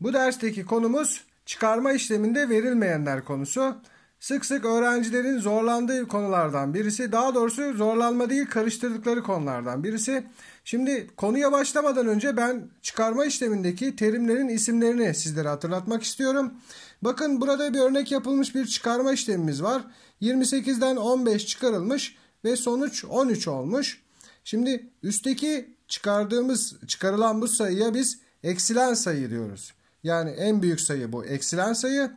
Bu dersteki konumuz çıkarma işleminde verilmeyenler konusu. Sık sık öğrencilerin zorlandığı konulardan birisi, daha doğrusu zorlanma değil karıştırdıkları konulardan birisi. Şimdi konuya başlamadan önce ben çıkarma işlemindeki terimlerin isimlerini sizlere hatırlatmak istiyorum. Bakın burada bir örnek yapılmış bir çıkarma işlemimiz var. 28'den 15 çıkarılmış ve sonuç 13 olmuş. Şimdi üstteki çıkardığımız çıkarılan bu sayıya biz eksilen sayı diyoruz. Yani en büyük sayı bu eksilen sayı.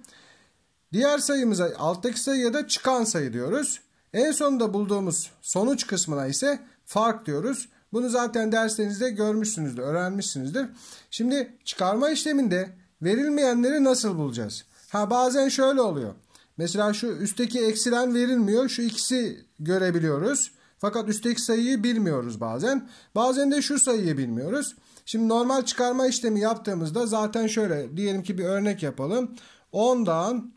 Diğer sayımıza alttaki sayıya da çıkan sayı diyoruz. En sonunda bulduğumuz sonuç kısmına ise fark diyoruz. Bunu zaten derslerinizde görmüşsünüzdür, öğrenmişsinizdir. Şimdi çıkarma işleminde verilmeyenleri nasıl bulacağız? Ha bazen şöyle oluyor. Mesela şu üstteki eksilen verilmiyor. Şu ikisi görebiliyoruz. Fakat üstteki sayıyı bilmiyoruz bazen. Bazen de şu sayıyı bilmiyoruz. Şimdi normal çıkarma işlemi yaptığımızda zaten şöyle diyelim ki bir örnek yapalım. 10'dan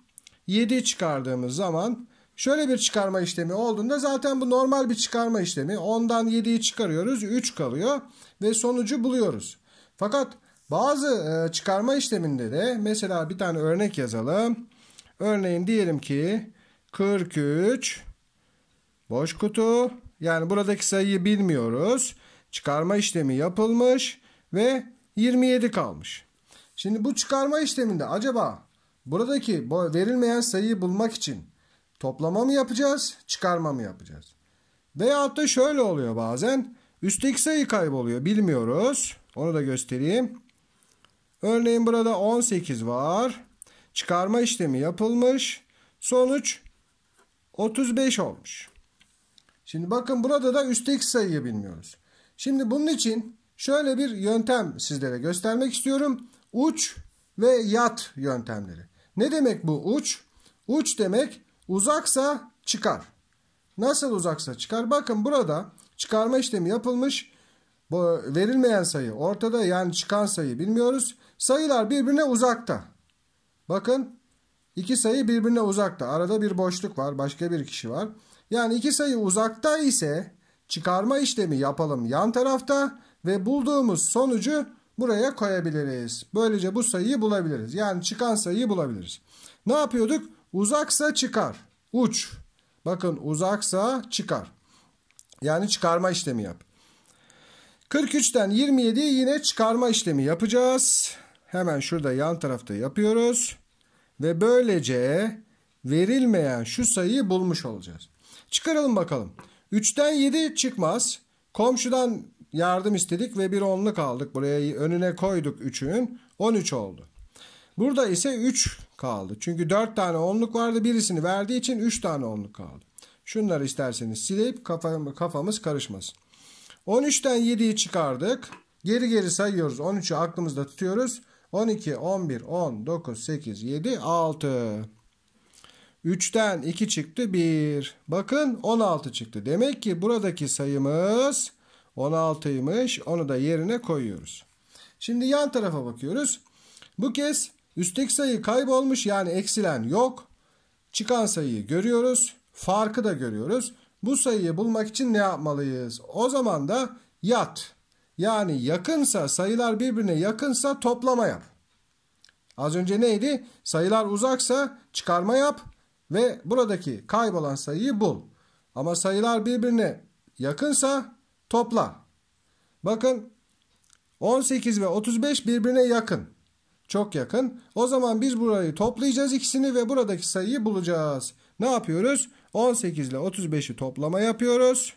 7 çıkardığımız zaman şöyle bir çıkarma işlemi olduğunda zaten bu normal bir çıkarma işlemi. 10'dan 7'yi çıkarıyoruz 3 kalıyor ve sonucu buluyoruz. Fakat bazı e, çıkarma işleminde de mesela bir tane örnek yazalım. Örneğin diyelim ki 43 boş kutu yani buradaki sayıyı bilmiyoruz. Çıkarma işlemi yapılmış ve 27 kalmış. Şimdi bu çıkarma işleminde acaba buradaki verilmeyen sayıyı bulmak için toplama mı yapacağız, çıkarma mı yapacağız? Veyahut da şöyle oluyor bazen. Üstteki sayı kayboluyor. Bilmiyoruz. Onu da göstereyim. Örneğin burada 18 var. Çıkarma işlemi yapılmış. Sonuç 35 olmuş. Şimdi bakın burada da üstteki sayıyı bilmiyoruz. Şimdi bunun için Şöyle bir yöntem sizlere göstermek istiyorum. Uç ve yat yöntemleri. Ne demek bu uç? Uç demek uzaksa çıkar. Nasıl uzaksa çıkar? Bakın burada çıkarma işlemi yapılmış. Bu verilmeyen sayı ortada yani çıkan sayı bilmiyoruz. Sayılar birbirine uzakta. Bakın iki sayı birbirine uzakta. Arada bir boşluk var. Başka bir kişi var. Yani iki sayı uzakta ise çıkarma işlemi yapalım yan tarafta. Ve bulduğumuz sonucu buraya koyabiliriz. Böylece bu sayıyı bulabiliriz. Yani çıkan sayıyı bulabiliriz. Ne yapıyorduk? Uzaksa çıkar. Uç. Bakın uzaksa çıkar. Yani çıkarma işlemi yap. 43'ten 27'yi yine çıkarma işlemi yapacağız. Hemen şurada yan tarafta yapıyoruz. Ve böylece verilmeyen şu sayıyı bulmuş olacağız. Çıkaralım bakalım. 3'ten 7 çıkmaz. Komşudan yardım istedik ve bir onluk aldık. Buraya önüne koyduk 3'ün. 13 oldu. Burada ise 3 kaldı. Çünkü 4 tane onluk vardı. Birisini verdiği için 3 tane onluk kaldı. Şunları isterseniz sileyip kafamız karışmasın. 13'ten 7'yi çıkardık. Geri geri sayıyoruz. 13'ü aklımızda tutuyoruz. 12, 11, 10, 9, 8, 7, 6. 3'ten 2 çıktı 1. Bakın 16 çıktı. Demek ki buradaki sayımız 16'ymış. Onu da yerine koyuyoruz. Şimdi yan tarafa bakıyoruz. Bu kez üstteki sayı kaybolmuş yani eksilen yok. Çıkan sayıyı görüyoruz. Farkı da görüyoruz. Bu sayıyı bulmak için ne yapmalıyız? O zaman da yat. Yani yakınsa sayılar birbirine yakınsa toplama yap. Az önce neydi? Sayılar uzaksa çıkarma yap ve buradaki kaybolan sayıyı bul. Ama sayılar birbirine yakınsa topla. Bakın 18 ve 35 birbirine yakın. Çok yakın. O zaman biz burayı toplayacağız ikisini ve buradaki sayıyı bulacağız. Ne yapıyoruz? 18 ile 35'i toplama yapıyoruz.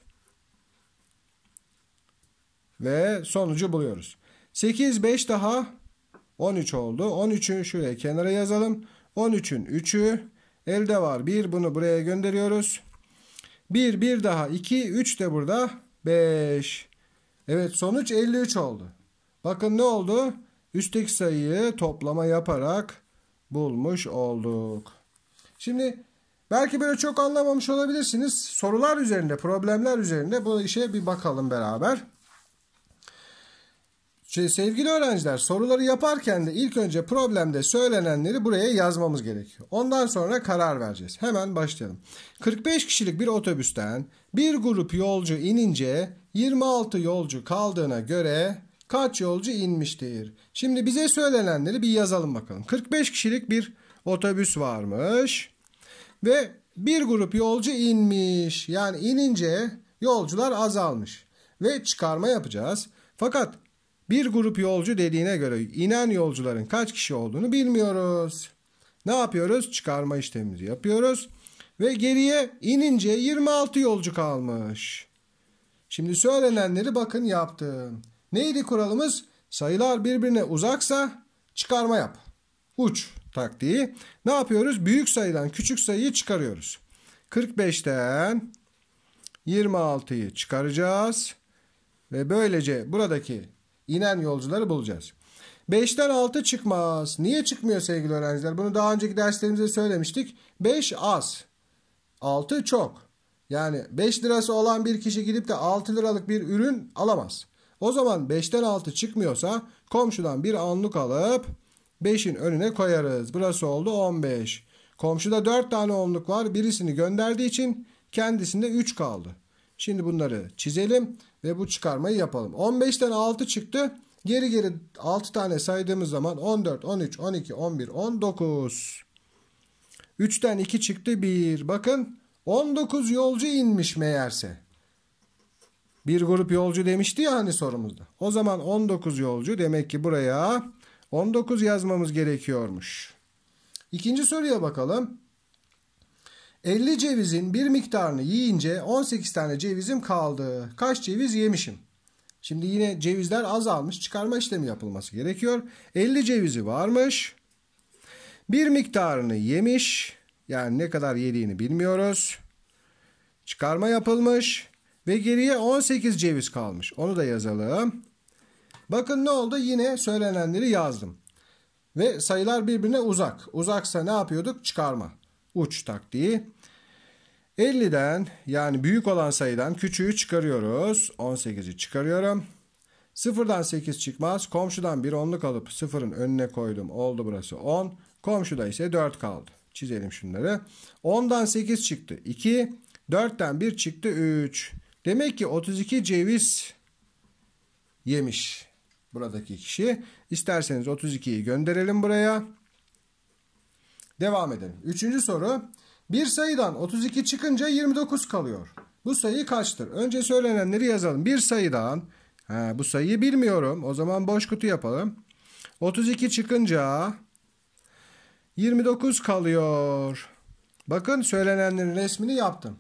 Ve sonucu buluyoruz. 8, 5 daha 13 oldu. 13'ü şuraya kenara yazalım. 13'ün 3'ü elde var. 1 bunu buraya gönderiyoruz. 1, 1 daha 2, 3 de burada 5. Evet sonuç 53 oldu. Bakın ne oldu? Üstteki sayıyı toplama yaparak bulmuş olduk. Şimdi belki böyle çok anlamamış olabilirsiniz. Sorular üzerinde, problemler üzerinde bu işe bir bakalım beraber. Şimdi sevgili öğrenciler soruları yaparken de ilk önce problemde söylenenleri buraya yazmamız gerekiyor. Ondan sonra karar vereceğiz. Hemen başlayalım. 45 kişilik bir otobüsten bir grup yolcu inince 26 yolcu kaldığına göre kaç yolcu inmiştir? Şimdi bize söylenenleri bir yazalım bakalım. 45 kişilik bir otobüs varmış ve bir grup yolcu inmiş. Yani inince yolcular azalmış ve çıkarma yapacağız. Fakat bir grup yolcu dediğine göre inen yolcuların kaç kişi olduğunu bilmiyoruz. Ne yapıyoruz? Çıkarma işlemimizi yapıyoruz. Ve geriye inince 26 yolcu kalmış. Şimdi söylenenleri bakın yaptım. Neydi kuralımız? Sayılar birbirine uzaksa çıkarma yap. Uç taktiği. Ne yapıyoruz? Büyük sayıdan küçük sayıyı çıkarıyoruz. 45'ten 26'yı çıkaracağız. Ve böylece buradaki İnen yolcuları bulacağız. 5'ten 6 çıkmaz. Niye çıkmıyor sevgili öğrenciler? Bunu daha önceki derslerimizde söylemiştik. 5 az. 6 çok. Yani 5 lirası olan bir kişi gidip de 6 liralık bir ürün alamaz. O zaman 5'ten 6 çıkmıyorsa komşudan bir anlık alıp 5'in önüne koyarız. Burası oldu 15. Komşuda 4 tane onluk var. Birisini gönderdiği için kendisinde 3 kaldı. Şimdi bunları çizelim ve bu çıkarmayı yapalım. 15'ten 6 çıktı. Geri geri 6 tane saydığımız zaman 14, 13, 12, 11, 19. 3'ten 2 çıktı 1. Bakın 19 yolcu inmiş meğerse. Bir grup yolcu demişti ya hani sorumuzda. O zaman 19 yolcu demek ki buraya 19 yazmamız gerekiyormuş. İkinci soruya bakalım. 50 cevizin bir miktarını yiyince 18 tane cevizim kaldı. Kaç ceviz yemişim? Şimdi yine cevizler azalmış. Çıkarma işlemi yapılması gerekiyor. 50 cevizi varmış. Bir miktarını yemiş. Yani ne kadar yediğini bilmiyoruz. Çıkarma yapılmış. Ve geriye 18 ceviz kalmış. Onu da yazalım. Bakın ne oldu? Yine söylenenleri yazdım. Ve sayılar birbirine uzak. Uzaksa ne yapıyorduk? Çıkarma. Uç taktiği. 50'den yani büyük olan sayıdan küçüğü çıkarıyoruz. 18'i çıkarıyorum. 0'dan 8 çıkmaz. Komşudan bir onluk alıp sıfırın önüne koydum. Oldu burası 10. Komşuda ise 4 kaldı. Çizelim şunları. 10'dan 8 çıktı. 2. 4'ten 1 çıktı. 3. Demek ki 32 ceviz yemiş buradaki kişi. İsterseniz 32'yi gönderelim buraya. Devam edelim. Üçüncü soru. Bir sayıdan 32 çıkınca 29 kalıyor. Bu sayı kaçtır? Önce söylenenleri yazalım. Bir sayıdan he, bu sayıyı bilmiyorum. O zaman boş kutu yapalım. 32 çıkınca 29 kalıyor. Bakın söylenenlerin resmini yaptım.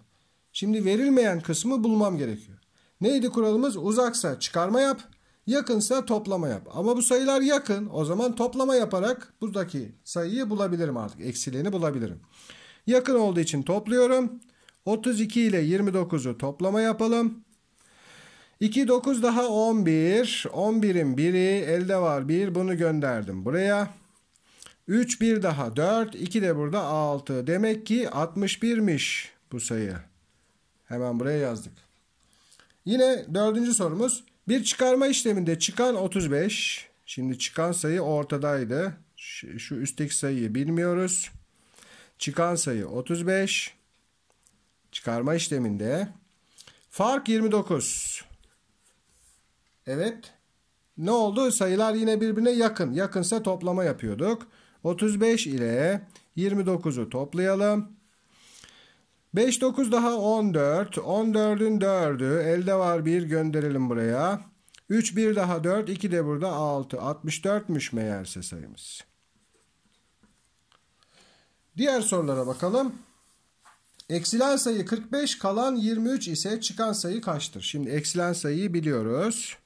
Şimdi verilmeyen kısmı bulmam gerekiyor. Neydi kuralımız? Uzaksa çıkarma yap, yakınsa toplama yap. Ama bu sayılar yakın. O zaman toplama yaparak buradaki sayıyı bulabilirim artık. Eksiliğini bulabilirim. Yakın olduğu için topluyorum. 32 ile 29'u toplama yapalım. 2 9 daha 11. 11'in biri elde var 1. Bunu gönderdim buraya. 3 1 daha 4. 2 de burada 6. Demek ki 61'miş bu sayı. Hemen buraya yazdık. Yine dördüncü sorumuz. Bir çıkarma işleminde çıkan 35. Şimdi çıkan sayı ortadaydı. Şu üstteki sayıyı bilmiyoruz. Çıkan sayı 35. Çıkarma işleminde. Fark 29. Evet. Ne oldu? Sayılar yine birbirine yakın. Yakınsa toplama yapıyorduk. 35 ile 29'u toplayalım. 5 9 daha 14. 14'ün 4'ü elde var 1 gönderelim buraya. 3 1 daha 4 2 de burada 6. 64'müş meğerse sayımız. Diğer sorulara bakalım. Eksilen sayı 45 kalan 23 ise çıkan sayı kaçtır? Şimdi eksilen sayıyı biliyoruz.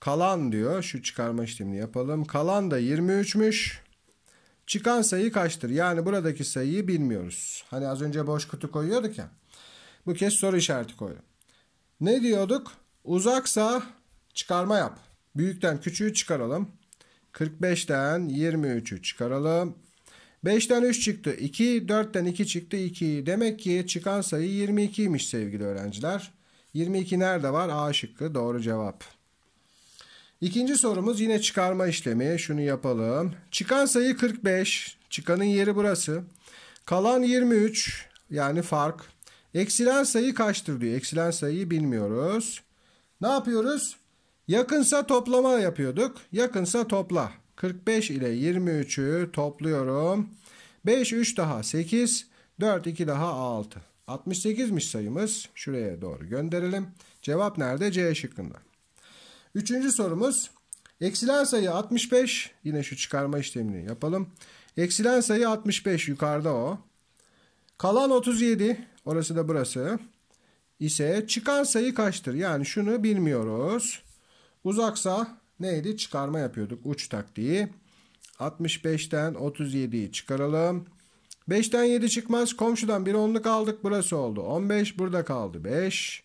Kalan diyor. Şu çıkarma işlemini yapalım. Kalan da 23'müş. Çıkan sayı kaçtır? Yani buradaki sayıyı bilmiyoruz. Hani az önce boş kutu koyuyorduk ya. Bu kez soru işareti koydum. Ne diyorduk? Uzaksa çıkarma yap. Büyükten küçüğü çıkaralım. 45'ten 23'ü çıkaralım. 5'ten 3 çıktı 2, 4'ten 2 çıktı 2. Demek ki çıkan sayı 22'ymiş sevgili öğrenciler. 22 nerede var? A şıkkı doğru cevap. İkinci sorumuz yine çıkarma işlemi. Şunu yapalım. Çıkan sayı 45. Çıkanın yeri burası. Kalan 23 yani fark. Eksilen sayı kaçtır diyor. Eksilen sayıyı bilmiyoruz. Ne yapıyoruz? Yakınsa toplama yapıyorduk. Yakınsa topla. 45 ile 23'ü topluyorum. 5 3 daha 8 4 2 daha 6. 68'miş sayımız. Şuraya doğru gönderelim. Cevap nerede? C şıkkında. Üçüncü sorumuz. Eksilen sayı 65. Yine şu çıkarma işlemini yapalım. Eksilen sayı 65. Yukarıda o. Kalan 37. Orası da burası. İse çıkan sayı kaçtır? Yani şunu bilmiyoruz. Uzaksa neydi? Çıkarma yapıyorduk uç taktiği. 65'ten 37'yi çıkaralım. 5'ten 7 çıkmaz. Komşudan bir onluk aldık. Burası oldu. 15 burada kaldı. 5.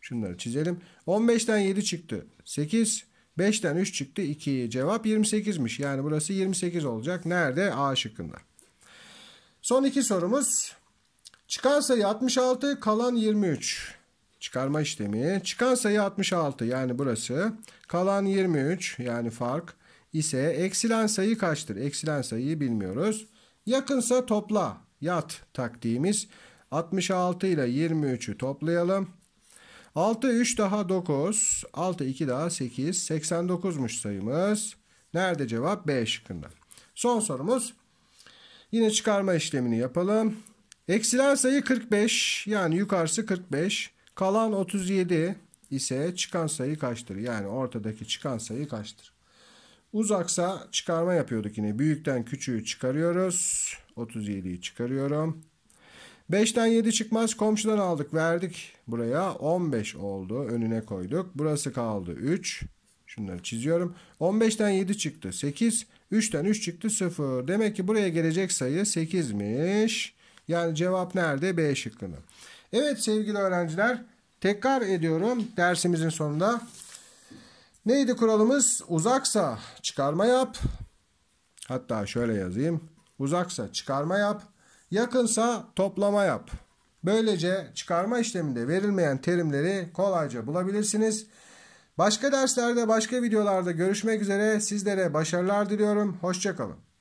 Şunları çizelim. 15'ten 7 çıktı. 8. 5'ten 3 çıktı. 2. Cevap 28'miş. Yani burası 28 olacak. Nerede? A şıkkında. Son iki sorumuz. Çıkan sayı 66, kalan 23. Çıkarma işlemi. Çıkan sayı 66 yani burası. Kalan 23 yani fark ise eksilen sayı kaçtır? Eksilen sayıyı bilmiyoruz. Yakınsa topla yat taktiğimiz. 66 ile 23'ü toplayalım. 6 3 daha 9. 6 2 daha 8. 89'muş sayımız. Nerede cevap? B şıkkında. Son sorumuz. Yine çıkarma işlemini yapalım. Eksilen sayı 45. Yani yukarısı 45. Kalan 37 ise çıkan sayı kaçtır? Yani ortadaki çıkan sayı kaçtır? Uzaksa çıkarma yapıyorduk yine. Büyükten küçüğü çıkarıyoruz. 37'yi çıkarıyorum. 5'ten 7 çıkmaz. Komşudan aldık verdik buraya. 15 oldu. Önüne koyduk. Burası kaldı 3. Şunları çiziyorum. 15'ten 7 çıktı. 8. 3'ten 3 çıktı 0. Demek ki buraya gelecek sayı 8'miş. Yani cevap nerede? B şıkkında. Evet sevgili öğrenciler tekrar ediyorum dersimizin sonunda. Neydi kuralımız? Uzaksa çıkarma yap. Hatta şöyle yazayım. Uzaksa çıkarma yap. Yakınsa toplama yap. Böylece çıkarma işleminde verilmeyen terimleri kolayca bulabilirsiniz. Başka derslerde, başka videolarda görüşmek üzere. Sizlere başarılar diliyorum. Hoşçakalın.